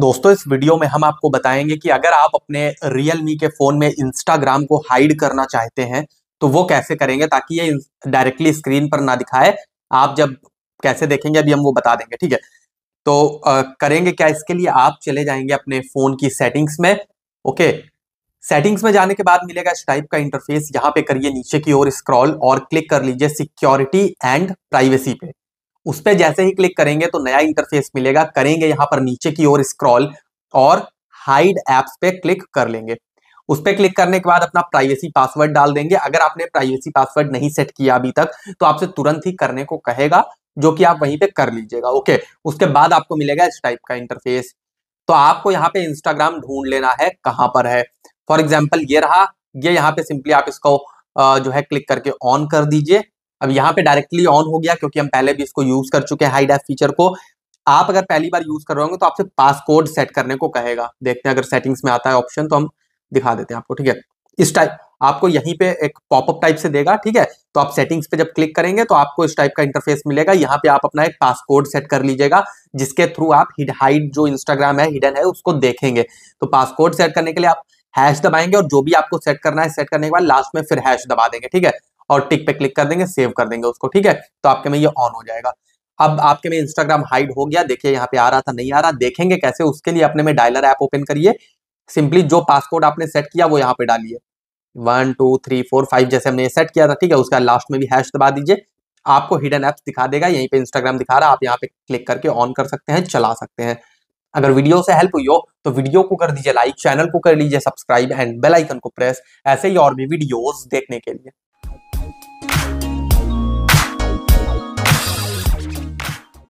दोस्तों इस वीडियो में हम आपको बताएंगे कि अगर आप अपने रियल मी के फोन में इंस्टाग्राम को हाइड करना चाहते हैं तो वो कैसे करेंगे ताकि ये डायरेक्टली स्क्रीन पर ना दिखाए आप जब कैसे देखेंगे अभी हम वो बता देंगे ठीक है तो आ, करेंगे क्या इसके लिए आप चले जाएंगे अपने फोन की सेटिंग्स में ओके सेटिंग्स में जाने के बाद मिलेगा इस टाइप का इंटरफेस यहाँ पे करिए नीचे की ओर स्क्रॉल और क्लिक कर लीजिए सिक्योरिटी एंड प्राइवेसी पे उस पर जैसे ही क्लिक करेंगे तो नया इंटरफेस मिलेगा करेंगे यहाँ पर नीचे की ओर स्क्रॉल और हाइड एप्स पे क्लिक कर लेंगे उस पर क्लिक करने के बाद अपना प्राइवेसी पासवर्ड डाल देंगे अगर आपने प्राइवेसी पासवर्ड नहीं सेट किया अभी तक तो आपसे तुरंत ही करने को कहेगा जो कि आप वहीं पे कर लीजिएगा ओके उसके बाद आपको मिलेगा इस टाइप का इंटरफेस तो आपको यहाँ पे इंस्टाग्राम ढूंढ लेना है कहाँ पर है फॉर एग्जाम्पल ये रहा ये यहाँ पे सिंपली आप इसको जो है क्लिक करके ऑन कर दीजिए अब यहाँ पे डायरेक्टली ऑन हो गया क्योंकि हम पहले भी इसको यूज कर चुके हैं हाई डेफ फीचर को आप अगर पहली बार यूज कर रहे होंगे तो आपसे पासकोड सेट करने को कहेगा देखते हैं अगर सेटिंग्स में आता है ऑप्शन तो हम दिखा देते हैं आपको ठीक है इस टाइप आपको यहीं पे एक पॉपअप टाइप से देगा ठीक है तो आप सेटिंग्स पे जब क्लिक करेंगे तो आपको इस टाइप का इंटरफेस मिलेगा यहाँ पे आप अपना एक पासकोड सेट कर लीजिएगा जिसके थ्रू आप हिड हाइड जो इंस्टाग्राम है हिडन है उसको देखेंगे तो पासकोड सेट करने के लिए आप हैश दबाएंगे और जो भी आपको सेट करना है सेट करने के बाद लास्ट में फिर हैश दबा देंगे ठीक है और टिक पे क्लिक कर देंगे सेव कर देंगे उसको ठीक है तो आपके में ये ऑन हो जाएगा अब आपके में इंस्टाग्राम हाइड हो गया देखिए यहाँ पे आ रहा था नहीं आ रहा देखेंगे कैसे उसके लिए अपने में डायलर ऐप ओपन करिए सिंपली जो पासपोर्ट आपने सेट किया वो यहाँ पे डालिए one two three four five जैसे हमने सेट किया था ठीक है उसका लास्ट में भी हैश दबा दीजिए आपको हिडन ऐप्स दिखा देगा यहीं पे इंस्टाग्राम दिखा रहा आप यहाँ पे क्लिक करके ऑन कर सकते हैं चला सकते हैं अगर वीडियो से हेल्प हुई हो तो वीडियो को कर दीजिए लाइक चैनल को कर लीजिए सब्सक्राइब एंड बेल आइकन को प्रेस ऐसे ही और भी वीडियोस देखने के लिए